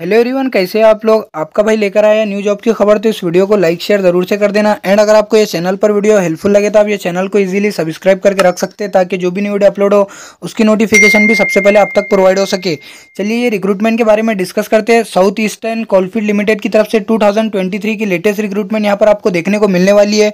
hello everyone कैसे आप लोग आपका भाई लेकर आया न्यू जॉब की खबर तो इस वीडियो को लाइक शेयर जरूर से कर देना एंड अगर आपको ये चैनल पर वीडियो हेल्पफुल लगे तो आप ये चैनल को इजीली सब्सक्राइब करके रख सकते हैं ताकि जो भी न्यू वीडियो अपलोड हो उसकी नोटिफिकेशन भी सबसे पहले आप तक प्रोवाइड हो सके चलिए ये रिक्रूटमेंट के बारे में डिस्कस करते हैं साउथ ईस्टर्न कॉलफील्ड लिमिटेड की तरफ से टू की लेटेस्ट रिक्रूटमेंट यहाँ पर आपको देखने को मिलने वाली है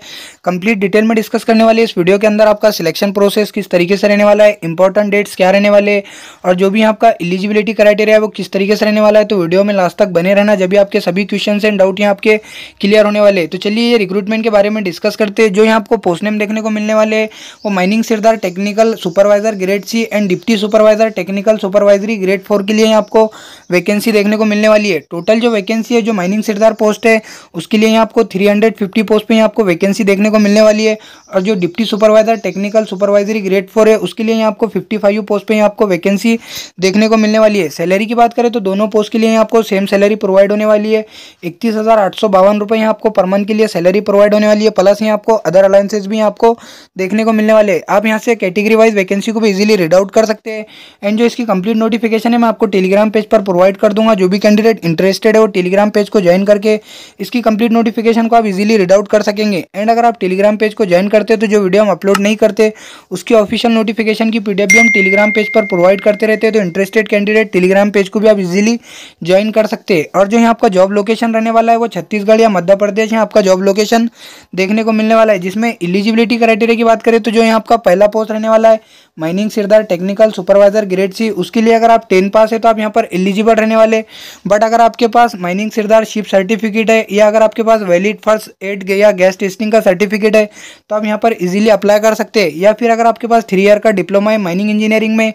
कंप्लीट डिटेल में डिस्कस करने वाली है इस वीडियो के अंदर आपका सिलेक्शन प्रोसेस किस तरीके से रहने वाला है इंपॉर्टेंट डेट्स क्या रहने वाले और जो भी आपका एलिजिबिलिटी क्राइटेरिया है वो किस तरीके से रहने वाला है तो वीडियो में लास्ट तक बने रहना जब भी आपके सभी क्वेश्चन एंड डाउट यहाँ आपके क्लियर होने वाले तो चलिए ये रिक्रूटमेंट के बारे में डिस्कस करते हैं जो यहाँ आपको पोस्ट नेम देखने को मिलने वाले वो माइनिंग सिरदार technical supervisor grade C and deputy supervisor technical supervisory grade four के लिए यहाँ आपको वैकेंसी देखने को मिलने वाली है टोटल जो वैकेंसी है जो माइनिंग सिरदार पोस्ट है उसके लिए यहाँ आपको 350 पोस्ट पर यहाँ आपको वैकेंसी देखने को मिलने वाली है और जो deputy supervisor technical supervisory grade four है उसके लिए यहाँ आपको 55 पोस्ट पर यहाँ आपको वैकेंसी देखने को मिलने वाली है सैलरी की बात करें तो दोनों पोस्ट के लिए यहाँ आपको सेम सैलरी प्रोवाइड होने वाली है इकतीस हज़ार आठ सौ बावन रुपये यहाँ आपको पर मंथ के लिए सैलरी प्रोवाइड होने वाली है प्लस यहाँ आपको अदर अलाउंसेज भी आपको देखने को मिलने वाले हैं आप यहाँ से कैटेगरी वाइज वैकेंसी को भी इजीली रीड आउट कर सकते हैं एंड जो इसकी कंप्लीट नोटिफिकेशन है मैं आपको टेलीग्राम पेज पर प्रोवाइड कर दूंगा जो भी कैंडिडेट इंटरेस्टेड है वो टेलीग्राम पेज को ज्वाइन करके इसकी कंप्लीट नोटिफिकेशन को आप इजिली रीड आउट कर सकेंगे एंड अगर आप टेलीग्राम पेज को ज्वाइन करते हैं तो जो वीडियो हम अपलोड नहीं करते उसकी ऑफिशियल नोटिफिकेशन की पीडीएफ भी हम टेलीग्राम पेज पर प्रोवाइड करते रहते हैं तो इंटरेस्टेड कैंडिडेट टेलीग्राम पेज को भी आप इजीली ज्वाइन कर सकते हैं और जो यहाँ आपका जॉब लोकेशन रहने वाला है वो छत्तीसगढ़ या मध्य प्रदेश यहाँ आपका जॉब लोकेशन देखने को मिलने वाला है जिसमें एलिजिबिलिटी क्राइटेरिया की बात करें तो जो यहाँ आपका पहला पोस्ट रहने वाला है माइनिंग सिरदार टेक्निकल सुपरवाइजर ग्रेड सी उसके लिए अगर आप टेन पास है तो आप यहाँ पर एलिजिबल रहने वाले बट अगर आपके पास माइनिंग सिरदार शिप सर्टिफिकेट है या अगर आपके पास वैलिड फर्स्ट एड या गैस टेस्टिंग का सर्टिफिकेट है तो आप यहाँ पर इजीली अप्लाई कर सकते हैं या फिर अगर आपके पास थ्री ईयर का डिप्लोमा है माइनिंग इंजीनियरिंग में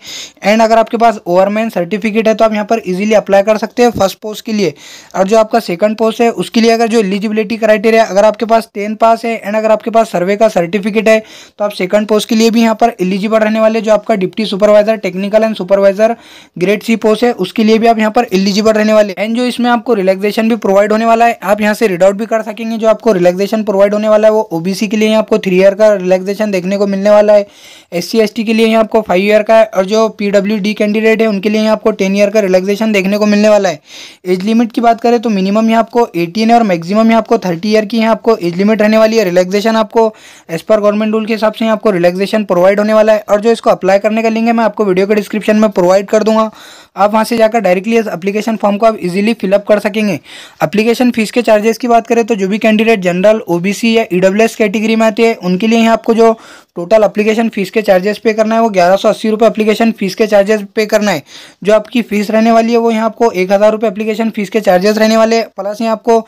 एंड अगर आपके पास ओवरमैन सर्टिफिकेट है तो आप यहाँ पर ईजिली अप्लाई कर सकते हैं फर्स्ट पोस्ट के लिए और जो आपका सेकंड पोस्ट है उसके लिए अगर जो एलिजिबिलिटी क्राइटेरिया अगर आपके पास टेन पास है एंड अगर आपके पास सर्वे का सर्टिफिकेट है तो आप सेकंड पोस्ट के लिए भी यहाँ पर एलिजिबल रहने वाले वाले जो आपका deputy supervisor technical and supervisor grade C post है उसके लिए भी आप यहाँ पर एलिजिबल रहने वाले एंड जो इसमें आपको रिलैक्सेशन भी प्रोवाइड होने वाला है आप यहाँ से रिड आउट भी कर सकेंगे जो आपको रिलैक्सेशन प्रोवाइड होने वाला है वो ओबीसी के लिए आपको थ्री ईयर का रिलैक्सेशन देखने को मिलने वाला है एस सी के लिए आपको फाइव ईयर का और जो पी कैंडिडेट है उनके लिए आपको टेन ईयर का रिलैक्सेशन देखने को मिलने वाला है एज लिमिट की बात करें तो मिनिमम यहाँ आपको एटीन है और मैक्सिमम यहाँ आपको थर्टी ईयर की यहाँ आपको एज लिमिट रहने वाली है रिलैक्सेशन आपको एज पर गवर्नमेंट रूल के हिसाब से आपको रिलैक्सेशन प्रोवाइड होने वाला है और जो इसको अप्लाई करने का लिंक है मैं आपको वीडियो के डिस्क्रिप्शन में प्रोवाइड कर दूंगा आप वहाँ से जाकर डायरेक्टली इस अप्लीकेशन फॉर्म को आप इजीली फिलअप कर सकेंगे अप्लीकेशन फीस के चार्जेस की बात करें तो जो भी कैंडिडेट जनरल ओबीसी या ईडब्ल्यू e कैटेगरी में आते हैं उनके लिए यहाँ आपको जो टोटल अप्लीकेशन फीस के चार्जेस पे करना है वो ग्यारह सौ अस्सी रुपये अप्लीकेशन फीस के चार्जेस पे करना है जो आपकी फीस रहने वाली है वो यहाँ आपको एक हज़ार रुपये अप्लीकेशन फीस के चार्जेस रहने वाले प्लस यहाँ आपको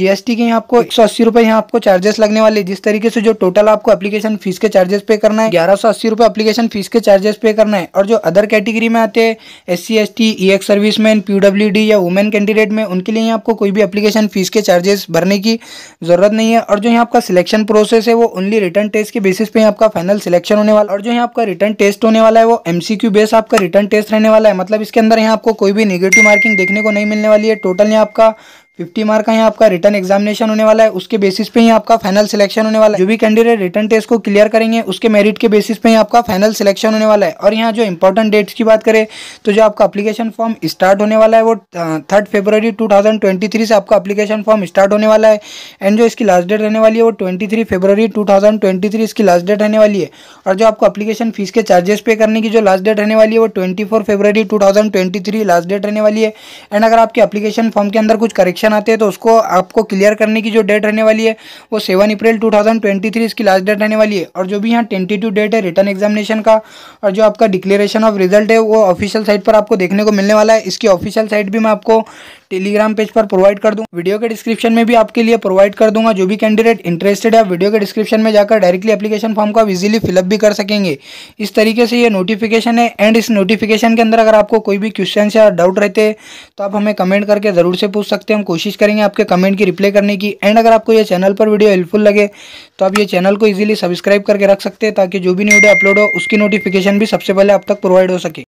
जीएसटी के यहाँ आपको एक सौ अस्सी रुपये यहाँ आपको चार्जेस लगने वाले जिस तरीके से जो टोटल आपको अप्लीकेशन फीस के चार्जेस पे करना है ग्यारह सौ अस्सी रुपये अप्लीकेशन फीस के चार्जेस पे करना है और जो अदर कैटेगरी में आते हैं S C S T ex serviceman PWD या वुमेन कैंडिडेट में उनके लिए आपको कोई भी एप्लीकेशन फीस के चार्जेस भरने की जरूरत नहीं है और जो यहाँ आपका सिलेक्शन प्रोसेस है वो ओनली रिटर्न टेस्ट के बेसिस पे आपका फाइनल सिलेक्शन होने वाला और जो यहाँ आपका रिटर्न टेस्ट होने वाला है वो एमसीक्यू बेस आपका रिटर्न टेस्ट रहने वाला है मतलब इसके अंदर यहाँ आपको कोई भी निगेटिव मार्किंग देखने को नहीं मिलने वाली है टोटल यहाँ आपका फिफ्टी मार्क का यहाँ आपका रिटर्न एग्जामिनेशन होने वाला है उसके बेसिस पे ही आपका फाइनल सिलेक्शन होने वाला है जो भी कैंडिडेट रिटर्न टेस्ट को क्लियर करेंगे उसके मेरिट के बेसिस पे ही आपका फाइनल सिलेक्शन होने वाला है और यहाँ जो इंपॉर्टेंट डेट्स की बात करें तो जो आपका अप्लीकेशन फॉर्म स्टार्ट होने वाला है वो थर्ड फेबररी टू से आपका अपलीकेशन फॉर्म स्टार्ट होने वाला है एंड जो इसकी लास्ट डेट रहने वाली है वो ट्वेंटी फेबररी टू इसकी लास्ट डेट रहने वाली है और जो आपको अपलीकेशन फीस के चार्जेस पे करने की जो लास्ट डेट रहने वाली है वो twenty February two last date रहने वाली है एंड अगर आपके अपलीकेशन फॉर्म के अंदर कुछ करेक्शन क्वेश्चन आते हैं तो उसको आपको क्लियर करने की जो डेट रहने वाली है वो seven April two thousand twenty three इसकी लास्ट डेट रहने वाली है और जो भी यहाँ टू डेट है रिटर्न एग्जामिनेशन का और जो आपका डिक्लेरेशन ऑफ रिजल्ट है वो ऑफिशियल साइट पर आपको देखने को मिलने वाला है इसकी ऑफिशियल साइट भी मैं आपको टेलीग्राम पेज पर प्रोवाइड कर दूंगा वीडियो के डिस्क्रिप्शन में भी आपके लिए प्रोवाइड कर दूंगा जो भी कैंडिडेट इंटरेस्टेड है वीडियो के डिस्क्रिप्शन में जाकर डायरेक्टली एप्लीकेशन फॉर्म को आप इजिली फिलअप भी कर सकेंगे इस तरीके से ये नोटिफिकेशन है एंड इस नोटिफिकेशन के अंदर अगर आपको कोई भी क्वेश्चन या डाउट रहते हैं तो आप हमें कमेंट करके ज़रूर से पूछ सकते हैं हम कोशिश करेंगे आपके कमेंट की रिप्लाई करने की एंड अगर आपको ये चैनल पर वीडियो हेल्पफुल लगे तो आप ये चैनल को इजिली सब्सक्राइब करके रख सकते हैं ताकि जो भी न्यू वीडियो अपलोड हो उसकी नोटिफिकेशन भी सबसे पहले आप तक प्रोवाइड हो सके